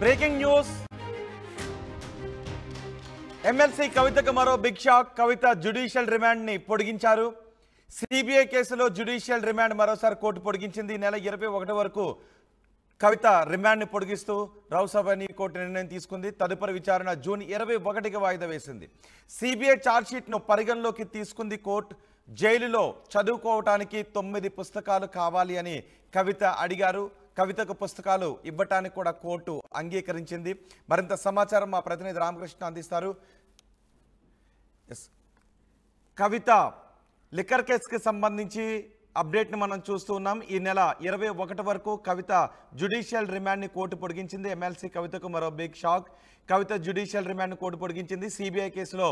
breaking news MLC కవితకు మరో big shock Kavitha remand రిమాండ్ని పొడిగించారు సిబిఐ కేసులో జ్యుడిషియల్ రిమాండ్ మరోసారి కోర్టు పొడిగించింది నెల ఇరవై ఒకటి వరకు కవిత రిమాండ్ని పొడిగిస్తూ రౌసభని కోర్టు నిర్ణయం తీసుకుంది తదుపరి విచారణ జూన్ ఇరవై ఒకటికి వాయిదా వేసింది సిబిఐ ఛార్జ్షీట్ను పరిగణలోకి తీసుకుంది కోర్టు జైలులో చదువుకోవటానికి తొమ్మిది పుస్తకాలు కావాలి అని కవిత అడిగారు కవితకు పుస్తకాలు ఇవ్వటానికి కూడా కోర్టు అంగీకరించింది మరింత సమాచారం మా ప్రతినిధి రామకృష్ణ అందిస్తారు కవిత లిక్కర్ కేసుకి సంబంధించి అప్డేట్ని మనం చూస్తూ ఉన్నాం ఈ నెల ఇరవై ఒకటి వరకు కవిత జ్యుడిషియల్ రిమాండ్ని కోర్టు పొడిగించింది ఎమ్మెల్సీ కవితకు మరో బిగ్ షాక్ కవిత జ్యుడిషియల్ రిమాండ్ని కోర్టు పొడిగించింది సిబిఐ కేసులో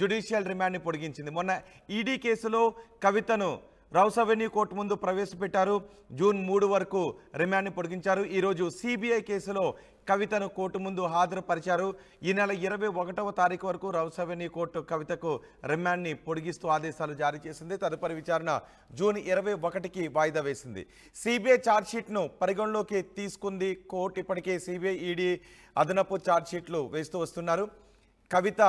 జ్యుడిషియల్ రిమాండ్ని పొడిగించింది మొన్న ఈడీ e కేసులో కవితను రౌస్ అవెన్యూ కోర్టు ముందు ప్రవేశపెట్టారు జూన్ మూడు వరకు రిమాండ్ని పొడిగించారు ఈరోజు సిబిఐ కేసులో కవితను కోర్టు ముందు హాజరుపరిచారు ఈ నెల ఇరవై ఒకటవ తారీఖు వరకు రౌస్ అవెన్యూ కోర్టు కవితకు రిమాండ్ని పొడిగిస్తూ ఆదేశాలు జారీ చేసింది తదుపరి విచారణ జూన్ ఇరవై ఒకటికి వాయిదా వేసింది సిబిఐ ఛార్జ్షీట్ను పరిగణలోకి తీసుకుంది కోర్టు ఇప్పటికే సిబిఐ ఈడీ అదనపు ఛార్జ్షీట్లు వేస్తూ వస్తున్నారు కవిత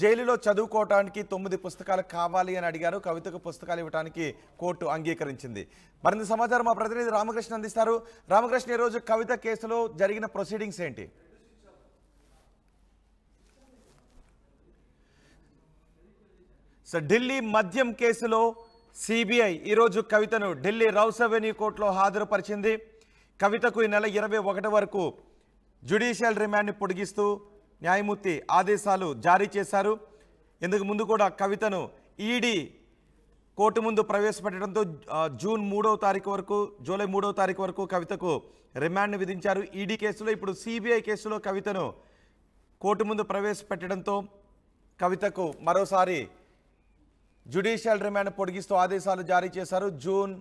జైలులో చదువుకోవటానికి తొమ్మిది పుస్తకాలు కావాలి అని అడిగారు కవితకు పుస్తకాలు ఇవ్వడానికి కోర్టు అంగీకరించింది మరింత సమాచారం మా ప్రతినిధి రామకృష్ణ అందిస్తారు రామకృష్ణ ఈరోజు కవిత కేసులో జరిగిన ప్రొసీడింగ్స్ ఏంటి సో ఢిల్లీ మద్యం కేసులో సిబిఐ ఈరోజు కవితను ఢిల్లీ రౌస్ అవెన్యూ కోర్టులో హాజరుపరిచింది కవితకు ఈ నెల ఇరవై ఒకటి వరకు జ్యుడిషియల్ రిమాండ్ని పొడిగిస్తూ న్యాయమూర్తి ఆదేశాలు జారీ చేశారు ఇందుకు ముందు కూడా కవితను ఈడీ కోర్టు ముందు ప్రవేశపెట్టడంతో జూన్ మూడవ తారీఖు వరకు జూలై మూడవ తారీఖు వరకు కవితకు రిమాండ్ విధించారు ఈడీ కేసులో ఇప్పుడు సిబిఐ కేసులో కవితను కోర్టు ముందు ప్రవేశపెట్టడంతో కవితకు మరోసారి జ్యుడిషియల్ రిమాండ్ పొడిగిస్తూ ఆదేశాలు జారీ చేశారు జూన్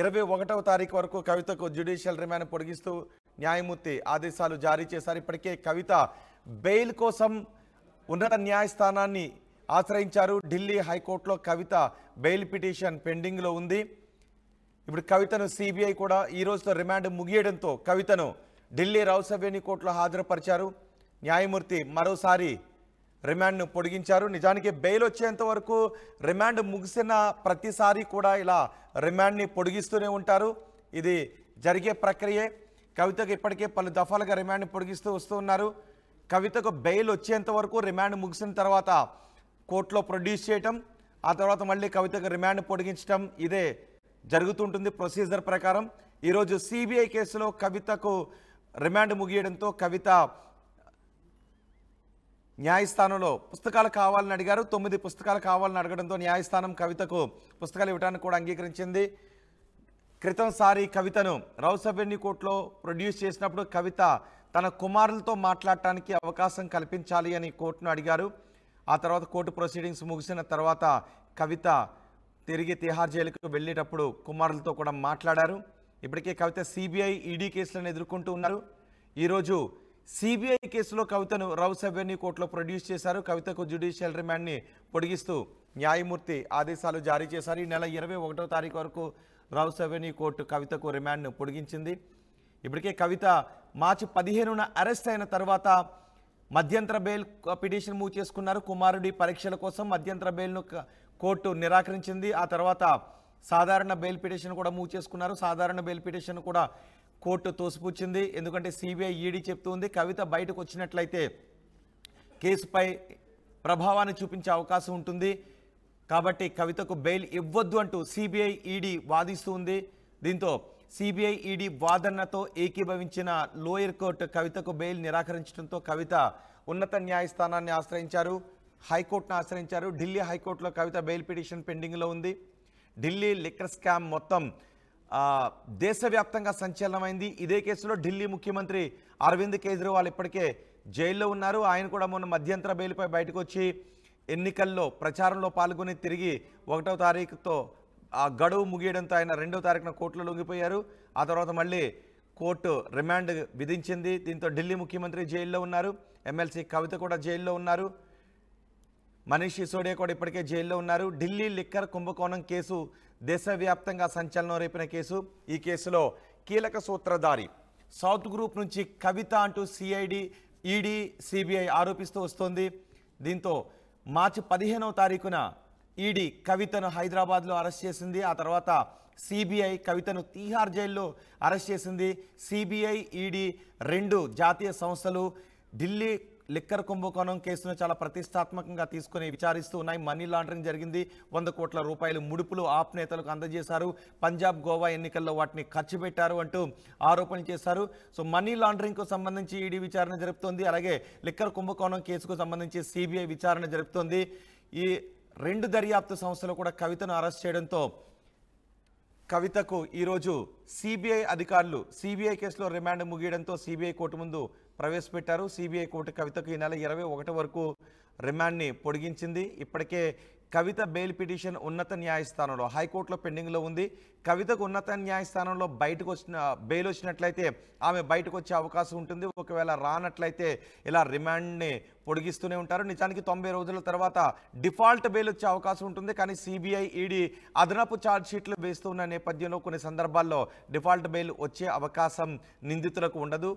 ఇరవై ఒకటవ తారీఖు వరకు కవితకు జ్యుడిషియల్ రిమాండ్ పొడిగిస్తూ న్యాయమూర్తి ఆదేశాలు జారీ చేశారు ఇప్పటికే కవిత బెయిల్ కోసం ఉన్నత న్యాయస్థానాన్ని ఆశ్రయించారు ఢిల్లీ హైకోర్టులో కవిత బెయిల్ పిటిషన్ పెండింగ్లో ఉంది ఇప్పుడు కవితను సిబిఐ కూడా ఈ రోజుతో రిమాండ్ ముగియడంతో కవితను ఢిల్లీ రౌసవేణి కోర్టులో హాజరుపరిచారు న్యాయమూర్తి మరోసారి రిమాండ్ను పొడిగించారు నిజానికి బెయిల్ వచ్చేంత వరకు రిమాండ్ ముగిసిన ప్రతిసారి కూడా ఇలా రిమాండ్ని పొడిగిస్తూనే ఉంటారు ఇది జరిగే ప్రక్రియే కవితకు ఇప్పటికే పలు దఫాలుగా రిమాండ్ పొడిగిస్తూ వస్తూ ఉన్నారు కవితకు బెయిల్ వచ్చేంత వరకు రిమాండ్ ముగిసిన తర్వాత కోర్టులో ప్రొడ్యూస్ చేయటం ఆ తర్వాత మళ్ళీ కవితకు రిమాండ్ పొడిగించడం ఇదే జరుగుతుంటుంది ప్రొసీజర్ ప్రకారం ఈరోజు సిబిఐ కేసులో కవితకు రిమాండ్ ముగియడంతో కవిత న్యాయస్థానంలో పుస్తకాలు కావాలని అడిగారు తొమ్మిది పుస్తకాలు కావాలని అడగడంతో న్యాయస్థానం కవితకు పుస్తకాలు ఇవ్వడానికి కూడా అంగీకరించింది క్రితంసారి కవితను రౌస్ అవెన్యూ కోర్టులో ప్రొడ్యూస్ చేసినప్పుడు కవిత తన కుమారులతో మాట్లాడటానికి అవకాశం కల్పించాలి అని కోర్టును అడిగారు ఆ తర్వాత కోర్టు ప్రొసీడింగ్స్ ముగిసిన తర్వాత కవిత తిరిగి తిహార్ జైలుకు వెళ్ళేటప్పుడు కుమారులతో కూడా మాట్లాడారు ఇప్పటికే కవిత సిబిఐ ఈడీ కేసులను ఎదుర్కొంటూ ఉన్నారు ఈరోజు సిబిఐ కేసులో కవితను రౌస్ అవెన్యూ కోర్టులో ప్రొడ్యూస్ చేశారు కవితకు జ్యుడిషియల్ రిమాండ్ని పొడిగిస్తూ న్యాయమూర్తి ఆదేశాలు జారీ చేశారు ఈ నెల ఇరవై ఒకటో తారీఖు వరకు రౌస్ అవెన్యూ కోర్టు కవితకు రిమాండ్ను పొడిగించింది ఇప్పటికే కవిత మార్చి పదిహేనున అరెస్ట్ అయిన తర్వాత మధ్యంతర బెయిల్ పిటిషన్ మూవ్ చేసుకున్నారు కుమారుడి పరీక్షల కోసం మధ్యంతర బెయిల్ను కోర్టు నిరాకరించింది ఆ తర్వాత సాధారణ బెయిల్ పిటిషన్ కూడా మూవ్ చేసుకున్నారు సాధారణ బెయిల్ పిటిషన్ కూడా కోర్టు తోసిపుచ్చింది ఎందుకంటే సిబిఐ ఈడీ చెప్తుంది కవిత బయటకు వచ్చినట్లయితే కేసుపై ప్రభావాన్ని చూపించే అవకాశం ఉంటుంది కాబట్టి కవితకు బెయిల్ ఇవ్వద్దు అంటూ సిబిఐ ఈడీ వాదిస్తుంది దీంతో సిబిఐ ఈడీ వాదనతో ఏకీభవించిన లోయర్ కోర్టు కవితకు బెయిల్ నిరాకరించడంతో కవిత ఉన్నత న్యాయస్థానాన్ని ఆశ్రయించారు హైకోర్టును ఆశ్రయించారు ఢిల్లీ హైకోర్టులో కవిత బెయిల్ పిటిషన్ పెండింగ్లో ఉంది ఢిల్లీ లిక్కర్ స్కామ్ మొత్తం దేశవ్యాప్తంగా సంచలనమైంది ఇదే కేసులో ఢిల్లీ ముఖ్యమంత్రి అరవింద్ కేజ్రీవాల్ ఇప్పటికే జైల్లో ఉన్నారు ఆయన కూడా మొన్న మధ్యంతర బెయిల్పై బయటకు వచ్చి ఎన్నికల్లో ప్రచారంలో పాల్గొని తిరిగి ఒకటో తారీఖుతో ఆ గడువు ముగియడంతో ఆయన రెండో తారీఖున కోర్టులో లొంగిపోయారు ఆ తర్వాత మళ్ళీ కోర్టు రిమాండ్ విధించింది దీంతో ఢిల్లీ ముఖ్యమంత్రి జైల్లో ఉన్నారు ఎమ్మెల్సీ కవిత కూడా జైల్లో ఉన్నారు మనీష్ సిసోడియా కూడా ఇప్పటికే జైల్లో ఉన్నారు ఢిల్లీ లిక్కర్ కుంభకోణం కేసు దేశవ్యాప్తంగా సంచలనం రేపిన కేసు ఈ కేసులో కీలక సూత్రధారి సౌత్ గ్రూప్ నుంచి కవిత అంటూ సిఐడి ఈడీ సిబిఐ ఆరోపిస్తూ వస్తోంది దీంతో మార్చి పదిహేనవ తారీఖున ఈడీ కవితను హైదరాబాద్లో అరెస్ట్ చేసింది ఆ తర్వాత సిబిఐ కవితను తీహార్ జైల్లో అరెస్ట్ చేసింది సిబిఐ ఈడీ రెండు జాతీయ సంస్థలు ఢిల్లీ లిక్కర్ కుంభకోణం కేసును చాలా ప్రతిష్టాత్మకంగా తీసుకుని విచారిస్తూ ఉన్నాయి మనీ లాండరింగ్ జరిగింది వంద కోట్ల రూపాయలు ముడుపులు ఆప్ నేతలకు అందజేశారు పంజాబ్ గోవా ఎన్నికల్లో వాటిని ఖర్చు పెట్టారు అంటూ ఆరోపణలు చేశారు సో మనీ లాండరింగ్కు సంబంధించి ఈడీ విచారణ జరుపుతోంది అలాగే లిక్కర్ కుంభకోణం కేసుకు సంబంధించి సిబిఐ విచారణ జరుపుతోంది ఈ రెండు దర్యాప్తు సంస్థలు కూడా కవితను అరెస్ట్ చేయడంతో కవితకు ఈరోజు సిబిఐ అధికారులు సిబిఐ కేసులో రిమాండ్ ముగియడంతో సిబిఐ కోర్టు ముందు ప్రవేశపెట్టారు సిబిఐ కోర్టు కవితకు ఈ నెల ఇరవై ఒకటి వరకు రిమాండ్ని పొడిగించింది ఇప్పటికే కవిత బెయిల్ పిటిషన్ ఉన్నత న్యాయస్థానంలో హైకోర్టులో పెండింగ్లో ఉంది కవితకు ఉన్నత న్యాయస్థానంలో బయటకు వచ్చిన బెయిల్ వచ్చినట్లయితే ఆమె బయటకు వచ్చే అవకాశం ఉంటుంది ఒకవేళ రానట్లయితే ఇలా రిమాండ్ని పొడిగిస్తూనే ఉంటారు నిజానికి తొంభై రోజుల తర్వాత డిఫాల్ట్ బెయిల్ వచ్చే అవకాశం ఉంటుంది కానీ సిబిఐ ఈడీ అదనపు ఛార్జ్షీట్లు వేస్తున్న నేపథ్యంలో కొన్ని సందర్భాల్లో డిఫాల్ట్ బెయిల్ వచ్చే అవకాశం నిందితులకు ఉండదు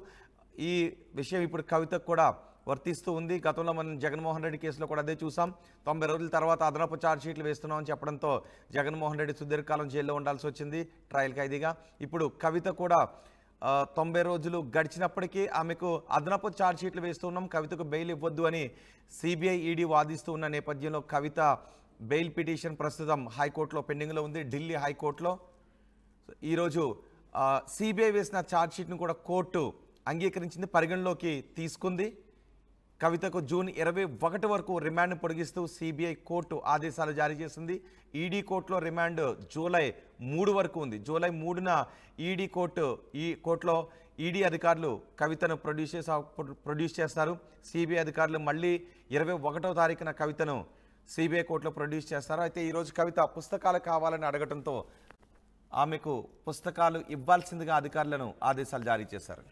ఈ విషయం ఇప్పుడు కవితకు కూడా వర్తిస్తూ ఉంది గతంలో మనం జగన్మోహన్ రెడ్డి కేసులో కూడా అదే చూసాం తొంభై రోజుల తర్వాత అదనపు ఛార్జ్షీట్లు వేస్తున్నామని చెప్పడంతో జగన్మోహన్ రెడ్డి సుదీర్ఘకాలం జైల్లో ఉండాల్సి వచ్చింది ట్రయల్ ఖైదీగా ఇప్పుడు కవిత కూడా తొంభై రోజులు గడిచినప్పటికీ ఆమెకు అదనపు ఛార్జ్షీట్లు వేస్తున్నాం కవితకు బెయిల్ ఇవ్వద్దు అని సిబిఐ ఈడీ e వాదిస్తూ ఉన్న నేపథ్యంలో కవిత బెయిల్ పిటిషన్ ప్రస్తుతం హైకోర్టులో పెండింగ్లో ఉంది ఢిల్లీ హైకోర్టులో ఈరోజు సిబిఐ వేసిన ఛార్జ్షీట్ను కూడా కోర్టు అంగీకరించింది పరిగణలోకి తీసుకుంది కవితకు జూన్ ఇరవై ఒకటి వరకు రిమాండ్ పొడిగిస్తూ సిబిఐ కోర్టు ఆదేశాలు జారీ చేసింది ఈడీ కోర్టులో రిమాండ్ జూలై మూడు వరకు ఉంది జూలై మూడున ఈడీ కోర్టు ఈ కోర్టులో ఈడీ అధికారులు కవితను ప్రొడ్యూస్ చేసే ప్రొడ్యూస్ చేస్తారు సిబిఐ అధికారులు మళ్ళీ ఇరవై ఒకటో తారీఖున కవితను సిబిఐ కోర్టులో ప్రొడ్యూస్ చేస్తారు అయితే ఈరోజు కవిత పుస్తకాలు కావాలని అడగడంతో ఆమెకు పుస్తకాలు ఇవ్వాల్సిందిగా అధికారులను ఆదేశాలు జారీ చేశారు